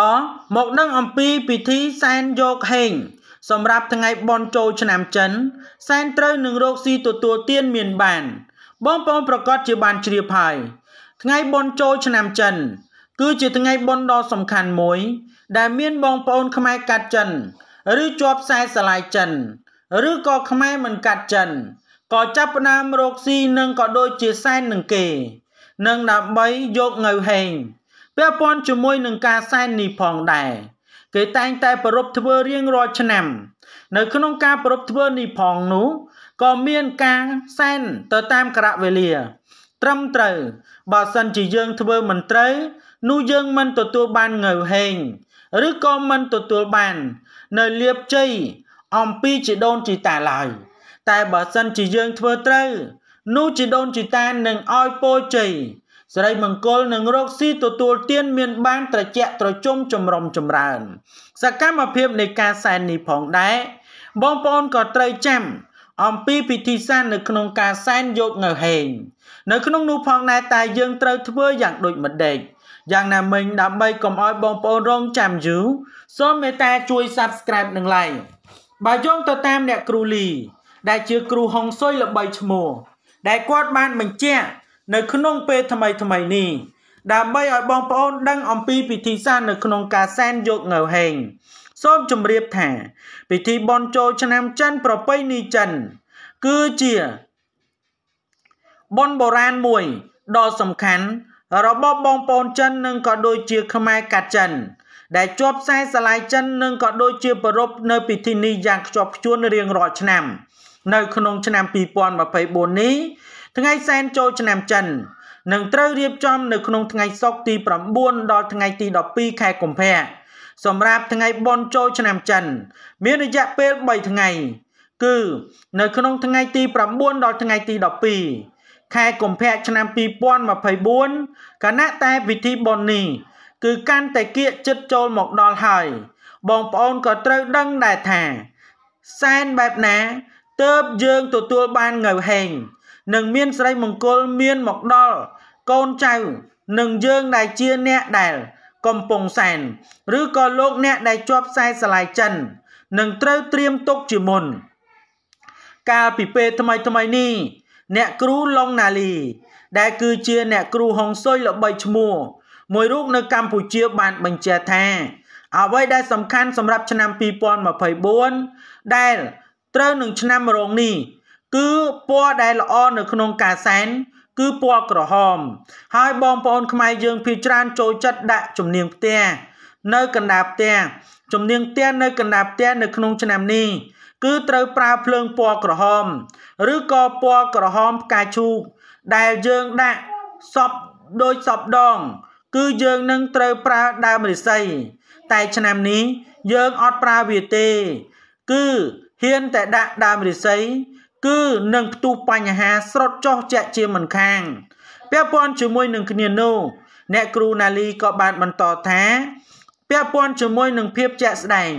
តមកនឹងអំពីពិធីសែនយកហេងសម្រាប់ថ្ងៃបុណ្យចូលឆ្នាំចិន សែនត្រូវនឹងរោគស៊ីទទួលទានមានបាន បងប្អូនប្រកាសជាបានជ្រាបហើយថ្ងៃបុណ្យចូលឆ្នាំចិន គឺជាថ្ងៃបុណ្យដ៏សំខាន់មួយ ដែល មានបងប្អូនខ្មែរកាត់ចិន ឬជាប់ខ្សែស្រឡាយចិន ឬក៏ខ្មែរមិនកាត់ចិនក៏ចាប់ផ្ដើមរោគស៊ីនឹងក៏ដូចជាសែននឹងគេនឹងដើម្បីយកងៅហេងពាក់ព័ន្ធជាមួយនឹងការសែននេះផងដែរគេតែងតែប្រពធ្វើរៀងរាល់ឆ្នាំនៅក្នុងការប្រពធ្វើនេះផងនោះក៏មានការសែនទៅតាមក្រវេលា ត្រឹមត្រូវបើសិនជាយើងធ្វើមិនត្រូវ នោះយើងមិនទទួលបានងើហេង ឬក៏មិនទទួលបាន នៅលៀបជ័យអំពីជីដូនជីតាឡើយតែបើសិនជាយើងធ្វើត្រូវ នោះជីដូនជីតានឹងឲ្យពរជ័យសិរីមង្គលនិងរកស៊ីទទួលទានមានបានត្រជាក់ត្រជុំចម្រុំចម្រើន សកម្មភាពនៃការសែននេះផងដែរបងប្អូនក៏ត្រូវចាំអំពីពិធីសាននៅក្នុងការសែនយកនៅហេងនៅក្នុងនោះផងដែរតែយើងត្រូវធ្វើយ៉ាងដូចម្ដេចយ៉ាងណាមិញដើម្បីកុំឲ្យបងប្អូនរងចាំយូរសូមមេត្តាជួយ Subscribe និង Like បើយោងទៅតាមអ្នកគ្រូលី ដែលជាគ្រូហុងស៊ុយល្បីឈ្មោះ ដែលគាត់បានបញ្ជាក់នៅក្នុងពេលថ្មីថ្មីនេះដើម្បីឲ្យបងប្អូនដឹងអំពីពិធីសាស្ត្រនៅក្នុងការសែនយកងើហេង សូមជម្រាបថា ពិធីបន់ជោឆ្នាំចិន ប្រពៃណីចិន គឺជាបន់បុរាណមួយដ៏សំខាន់របស់បងប្អូនចិននិងក៏ដូចជាខ្មែរកាត់ចិន ដែលជាប់ខ្សែស្រឡាយចិននិងក៏ដូចជាប្រពៃនៅពិធីនេះយ៉ាងខ្ជាប់ខ្ជួនរៀងរាល់ឆ្នាំ នៅក្នុងឆ្នាំ2024នេះថ្ងៃសែនចូលឆ្នាំចិននឹងត្រូវរៀបចំនៅក្នុងថ្ងៃសុក្រទី9ដល់ថ្ងៃទី12ខែកុម្ភៈសម្រាប់ថ្ងៃបុណ្យចូលឆ្នាំចិន មានរយៈពេល3ថ្ងៃ គឺ នៅ ក្នុងថ្ងៃ ទី9ដល់ថ្ងៃទី12ខែកុម្ភៈឆ្នាំ2024គណៈតែពិធីបុណ្យនេះគឺ កាន់តែគៀកចិត្តចូលមកដល់ហើយ បងប្អូនក៏ត្រូវដឹងដែរថាសែនបែបណាទើបយើងទទួលបានងើហេងនឹងមានស្រីមង្គលមានមកដល់កូនចៅនឹងយើងដែលជាអ្នកដែល កំពុងសែនឬក៏លោកអ្នកដែលជាប់ខ្សែស្រឡាយចិននឹងត្រូវត្រៀមទុកជាមុន កាលពីពេលថ្មីថ្មីនេះអ្នកគ្រូឡុងណាលី ដែលគឺជាអ្នកគ្រូហុងស៊ុយល្បីឈ្មោះមួយរូបនៅកម្ពុជាបានបញ្ជាក់ថាអ្វីដែលសំខាន់សម្រាប់ឆ្នាំ2024ដែលត្រូវនឹងឆ្នាំរងនេះគឺពណ៌ដែលល្អនៅក្នុងកាសែនគឺពណ៌ក្រហម ហើយ បងប្អូនខ្មែរយើងភីច្រើនចូលចិត្តដាក់ជំនៀងផ្ទះនៅកណ្ដាលផ្ទះជំនៀងផ្ទះនៅកណ្ដាលផ្ទះនៅក្នុងឆ្នាំនេះគឺត្រូវប្រើភ្លើងពណ៌ក្រហម ឬក៏ពណ៌ក្រហមផ្កាឈូក ដែលយើងដាក់សពដោយសពដង គឺយើងនឹងត្រូវប្រើដើមរិស័យតែឆ្នាំនេះ យើងអត់ប្រើវាទេ គឺហ៊ានតែដាក់ដើមរិស័យគឺនឹងផ្ទុះបញ្ហាស្រុតចោះជាក់ជាមិនខាងពាក់ព័ន្ធជាមួយនឹងគ្នានោះអ្នកគ្រូណាលីក៏បានបន្តថាពាក់ព័ន្ធជាមួយនឹងភាពជាក់ស្ដែង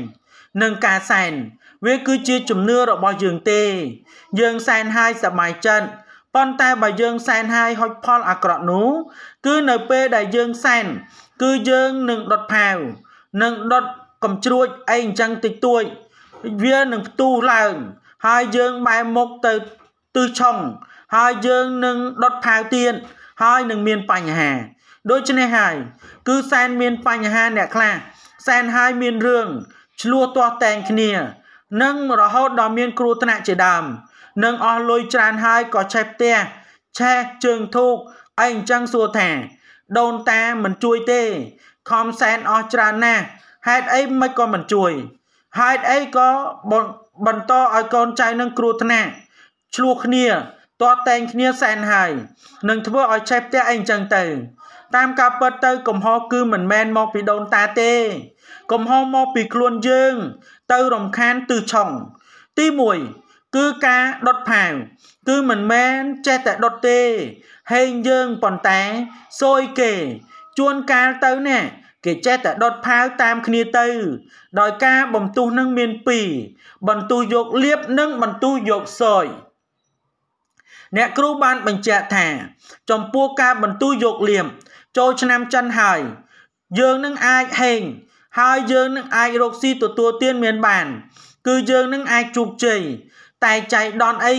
និងការសែនវាគឺជាជំនឿរបស់យើងទេ យើងសែនហើយសម័យចិត្តប៉ុន្តែបើយើងសែនហើយហុចផលអាក្រក់នោះ គឺនៅពេលដែលយើងសែនគឺយើងនឹងដុតផាវនឹងដុតកំជ្រួចអីអញ្ចឹងតិចតួចវានឹងផ្ទុះឡើងហើយយើងបែរមុខទៅទិសឆុងហើយយើងនឹងដុតផៅទៀតហើយនឹងមានបញ្ហា ដូច្នេះហើយ គឺសែនមានបញ្ហាអ្នកខ្លះសែនហើយមានរឿងឆ្លោះទាស់តែងគ្នានិងរហូតដល់មានគ្រោះថ្នាក់ជាដើមនិងអស់លុយច្រើនហើយក៏ឆេះផ្ទះឆេះជើងធូកអីអញ្ចឹងសួរថា ដូនតាមិនជួយទេខំសែនអស់ច្រើនណាស់ហេតុអីមិនក៏មិនជួយហេតុអីក៏បន្តឲ្យកូនចៅនឹងគ្រោះថ្នាក់ឆ្លោះគ្នាតតែងគ្នាសែនហើយនឹងធ្វើឲ្យឆេះផ្ទះអីអញ្ចឹងទៅ តាមការពិតទៅកំហុសគឺមិនមែនមកពីដូនតាទេកំហុសមកពីខ្លួនយើង ទៅរំខានទិសឆុងទី1គឺការដុតផាវគឺមិនមែនចេះតែដុតទេហេងយើងប៉ុន្តែសួយគេជួនកាលទៅណែគេចេះតែដុតផាវតាមគ្នាទៅ ដោយការបំទុះនឹងមាន2បន្ទុះយកលៀបនិងបន្ទុះយកសយអ្នកគ្រូបានបញ្ជាក់ថា ចំពោះការបន្ទុះយកលៀបចូលឆ្នាំចិនហើយ យើងនឹងអាចហេងហើយយើងនឹងអាចរកស៊ីទទួលទានមានបាន គឺយើងនឹងអាចជោគជ័យតែចៃដនអី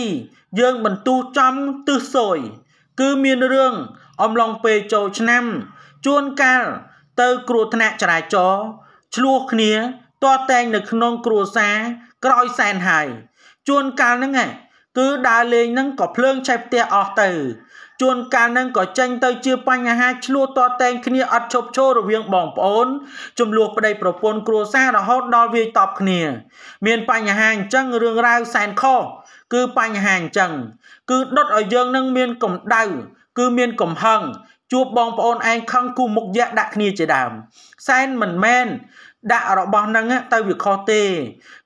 យើងបន្ទុះចំទិសសយ គឺមានរឿងអំឡុងពេលចូលឆ្នាំជួនកាលទៅ គ្រោះថ្នាក់ចរាចរណ៍ឆ្លោះគ្នាតតែងនៅក្នុងគ្រួសារក្រោយសែនហើយជួនកាលហ្នឹងគឺដើរលេងហ្នឹងក៏ភ្លើងឆេះផ្ទះអស់ទៅ ជួនកាលហ្នឹងក៏ចេញទៅជាបញ្ហា ឆ្លោះតតែងគ្នាអត់ឈប់ឈររវាងបងប្អូនចំនួនប្តីប្រពន្ធគ្រួសាររហូតដល់វាយតបគ្នា មានបញ្ហាអញ្ចឹងរឿងរ៉ាវសែនខុសគឺបញ្ហាអញ្ចឹង គឺដុតឲ្យយើងនឹងមានកម្ដៅគឺមានកំហឹងជួបបងប្អូនឯងខឹងគូមុខយកដាក់គ្នាជាដើមសែនមិនមែនដាក់របស់នឹងទៅវាខុសទេ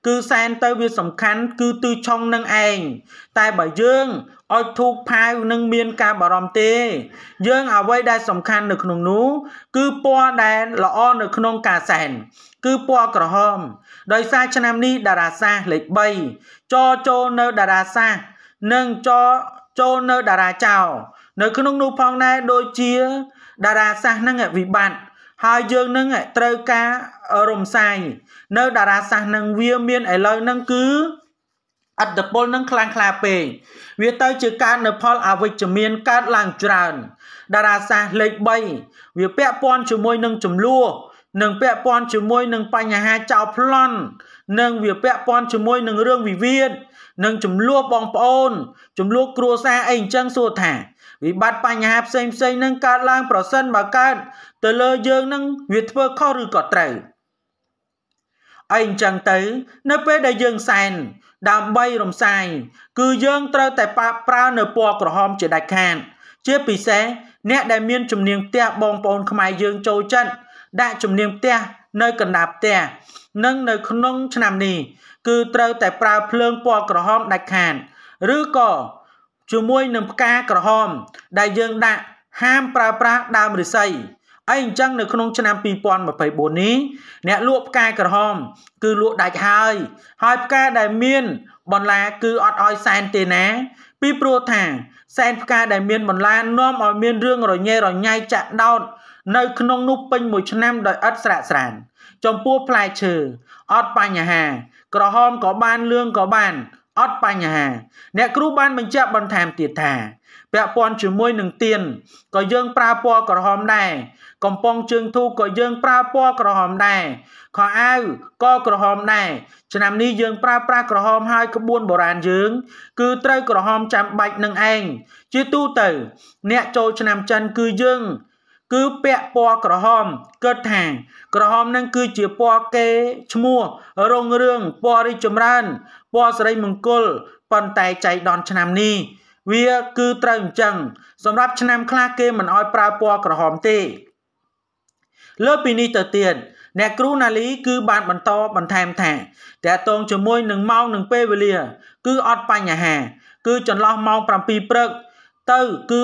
គឺសែនទៅវាសំខាន់គឺទិឆុងនឹងឯងតែបើយើងអុចធូបផាវនឹងមានការបារម្ភទេ យើងអ្វីដែលសំខាន់នៅក្នុងនោះគឺពណ៌ដែលល្អនៅក្នុងការសែន គឺពណ៌ក្រហម ដោយសារឆ្នាំនេះតារាសាស្ត្រលេខ3ចចូលនៅតារាសាស្ត្រនិងចចូលនៅតារាចោនៅក្នុងនោះផងដែរដូចជាតារាសាស្ត្រហ្នឹងវិបត្តិហើយយើងនឹងត្រូវការរំសាយនៅតារាសាស្ត្រនឹងវាមានឥឡូវហ្នឹងគឺអត្តពលនឹងខ្លាំងខ្លាពេកវាទៅជាការនៅផលអវិជ្ជមានកើតឡើងច្រើនតារាសាស្ត្រលេខ3វាពាក់ព័ន្ធជាមួយនឹងចំនួននិងពាក់ព័ន្ធជាមួយនឹងបញ្ហាចោលប្លន់និងវាពាក់ព័ន្ធជាមួយនឹងរឿងវិវាទនិងចំនួនបងប្អូនចំនួនគ្រួសារអីអញ្ចឹងសួរថា វិបត្តិបញ្ហាផ្សេងផ្សេងនឹងកើតឡើងប្រសិនបើកើតទៅលើយើងនឹងវាធ្វើខុសឬក៏ត្រូវអីអញ្ចឹងទៅ នៅពេលដែលយើងសែនដើម្បីរំសាយគឺយើងត្រូវតែប្រើនៅពណ៌ក្រហមជាដាច់ខាតជាពិសេសអ្នកដែលមានជំនាញផ្ទះបងប្អូន ខ្មែរយើងចូលចិត្តដាក់ជំនាញផ្ទះនៅកណ្ដាលផ្ទះ និងនៅក្នុងឆ្នាំនេះគឺត្រូវតែប្រើភ្លើងពណ៌ក្រហមដាច់ខាតឬក៏ជាមួយនឹងផ្កាក្រហមដែលយើងដាក់ហាមប្រើប្រាស់ដើមឫស្សីអីអញ្ចឹងនៅក្នុង ឆ្នាំ2024នេះអ្នកលក់ផ្កាក្រហម គឺលក់ដាច់ហើយហើយផ្កាដែលមាន បន្លា គឺអត់ឲ្យសែនទេណា ពីព្រោះថាសែនផ្កាដែលមានបន្លានាំឲ្យមានរឿងរញ៉េរញ៉ៃចាក់ដោតនៅក្នុងនោះពេញមួយឆ្នាំដោយឥតស្រាកស្រាន ចំពោះផ្លែឈើអត់បញ្ហា ក្រហមក៏បានលឿងក៏បានអត់បញ្ហា អ្នកគ្រូបានបញ្ជាក់បន្ថែមទៀតថាពាក់ព័ន្ធជាមួយនឹងទៀនក៏យើងប្រើពណ៌ក្រហមដែរកំប៉ុងជើងធូបក៏យើងប្រើពណ៌ក្រហមដែរខោអាវក៏ក្រហមដែរឆ្នាំនេះយើងប្រើប្រាស់ក្រហមហើយក្បួនបុរាណយើង គឺត្រូវក្រហមចាំបាច់នឹងឯងជាទូទៅ អ្នកចូលឆ្នាំចិនគឺយើងគឺពាក់ពណ៌ក្រហមគិតថាក្រហមនឹងគឺជាពណ៌គេឈ្មោះរុងរឿងពណ៌រីចម្រើនពណ៌សិរីមង្គលប៉ុន្តែចៃដន្យឆ្នាំនេះវាគឺត្រូវអញ្ចឹងសម្រាប់ឆ្នាំខ្លះគេមិនអោយប្រើពណ៌ក្រហមទេ លើពីនេះទៅទៀតអ្នកគ្រូណាលីគឺបានបន្តបន្ថែមថាតកតងជាមួយនឹងម៉ោងនិងពេលវេលាគឺអត់បញ្ហា គឺចន្លោះម៉ោង7ព្រឹក ទៅគឺ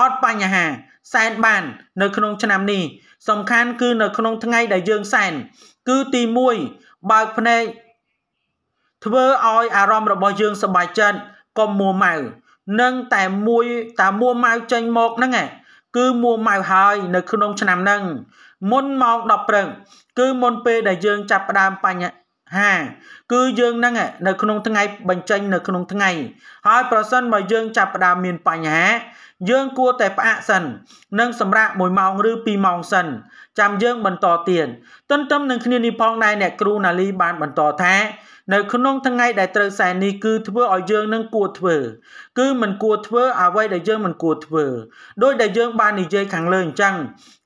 អត់បញ្ហាសែនបាននៅក្នុងឆ្នាំនេះសំខាន់គឺនៅក្នុងថ្ងៃដែលយើងសែនគឺទី1បើកភ្នែកធ្វើឲ្យអារម្មណ៍របស់យើងសប្បាយចិត្តកុំមួម៉ៅនឹងតែមួយតាមួម៉ៅចេញមកហ្នឹងឯងគឺមួម៉ៅហើយ នៅ ក្នុងឆ្នាំហ្នឹងមុនម៉ោង10ព្រឹកគឺមុនពេលដែលយើងចាប់ផ្ដើមបញ្ហាហាគឺយើងហ្នឹងនៅក្នុងថ្ងៃបញ្ចេញ នៅក្នុងថ្ងៃ ហើយប្រសិនបើយើងចាប់ផ្ដើមមានបញ្ហា យើងគួរតែផ្អាកសិននិងសម្រាក1ម៉ោងឬ2ម៉ោងសិនចាំយើងបន្តទៀតទន្ទឹមនឹងគ្នានេះផងដែរអ្នកគ្រូណាលីបានបន្តថានៅក្នុងថ្ងៃដែលត្រូវសែននេះគឺធ្វើឲ្យយើងនឹងគួរធ្វើ គឺមិនគួរធ្វើអ្វីដែលយើងមិនគួរធ្វើ ដោយដែលយើង បាននិយាយខាងលើអញ្ចឹង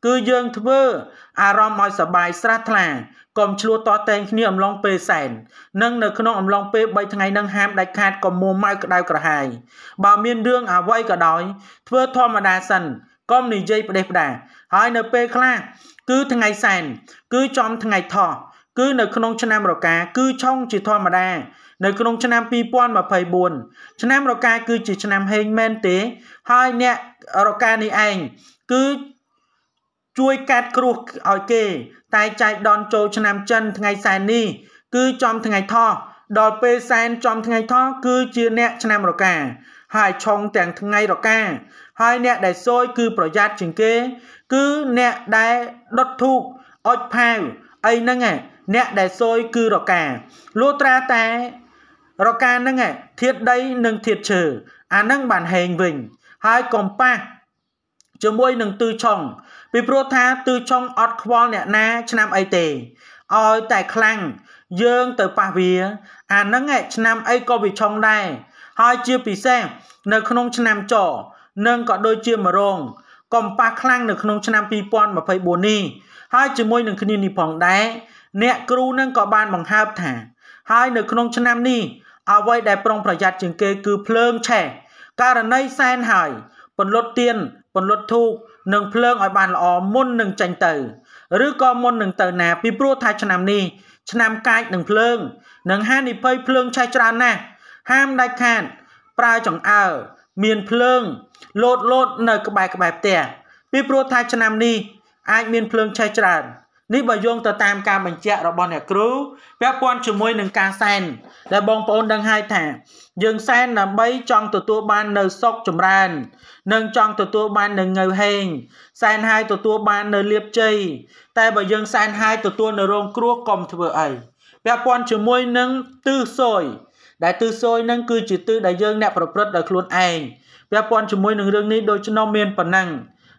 គឺយើងធ្វើ អារម្មណ៍ឲ្យសบายស្រស់ថ្លាកុំឆ្លោះតតែងគ្នាអំឡុងពេលសែននិងនៅក្នុងអំឡុងពេល3ថ្ងៃនឹងហាមដាច់ខាតកុំមួម៉ៅក្តៅក្រហាយបើមានរឿងអ្វីក៏ដោយ ធ្វើធម្មតាសិនកុំនិយាយផ្ដេសផ្ដាហើយនៅពេលខ្លះគឺថ្ងៃសែន គឺចំថ្ងៃថោះគឺ នៅក្នុងឆ្នាំរកា គឺឆុងជាធម្មតានៅក្នុងឆ្នាំ2024ឆ្នាំរកាគឺជាឆ្នាំហេងមែនទេ ហើយអ្នករកានេះឯងគឺជួយកាត់គ្រោះឲ្យគេ តែចៃដនចូលឆ្នាំចិនថ្ងៃសែននេះ គឺចំថ្ងៃថោះដល់ពេលសែនចំថ្ងៃថោះគឺជា អ្នកឆ្នាំរកាហើយឆុងទាំងថ្ងៃរកា ហើយអ្នកដែលសួយគឺប្រយ័ត្នជាងគេ គឺអ្នកដែលដុតធូបអុចផាវអីហ្នឹងអ្នកដែលសួយគឺរកាលូត្រាតែ រកាហ្នឹងធាតដី និងធាតឈើអាហ្នឹងបានហេងវិញហើយកំប៉ាស់ជាមួយនឹងទឺឆុងពីព្រោះថាទឺចុងអត់ខ្វល់អ្នកណា ឆ្នាំអីទេឲ្យតែខ្លាំងយើងទៅប៉ះវា អាហ្នឹងឆ្នាំអីក៏វាឆុងដែរហើយជាពិសេសនៅក្នុងឆ្នាំចនឹងក៏ដូចជាមរងកំប៉ះខ្លាំងនៅក្នុងឆ្នាំ2024នេះហើយជាមួយនឹងគ្នានេះផងដែរអ្នកគ្រូនឹងក៏បានបង្ហើបថាហើយនៅក្នុង ឆ្នាំនេះអ្វីដែលប្រុងប្រយ័ត្នជាងគេគឺភ្លើងឆេះករណីសែនហើយពន្លត់ទៀនពន្លត់ធូបនិងភ្លើងឲ្យបានល្អមុននឹងចេញទៅ ឬក៏មុននឹងទៅណា ពីព្រោះថាឆ្នាំនេះឆ្នាំ កាចនឹងភ្លើងនិងហានិភ័យភ្លើងឆេះច្រើនណាស់ហាមដាច់ខាតប្រើចង្អើមានភ្លើង លោតលោតនៅ ក្បែរក្បែរផ្ទះពីព្រោះថាឆ្នាំនេះអាចមានភ្លើងឆេះច្រើននេះបើយោងទៅតាមការបញ្ជាក់របស់អ្នកគ្រូពាក់ព័ន្ធជាមួយនឹងការសែនដែលបងប្អូនដឹងហើយថាយើងសែនដើម្បីចង់ទទួលបាននៅសុខចម្រើន និងចង់ទទួលបាននៅងើហេងសែនហើយទទួលបាននៅលៀបជ័យតែបើយើងសែនហើយទទួលនៅរោងគ្រោះកុំធ្វើអីពាក់ព័ន្ធជាមួយនឹងទិសសួយដែលទិសសួយនឹងគឺជាទិសដែលយើងអ្នកប្រព្រឹត្តដោយខ្លួនឯងពាក់ព័ន្ធជាមួយនឹងរឿងនេះដូច្នោះមានប៉ុណ្ណឹង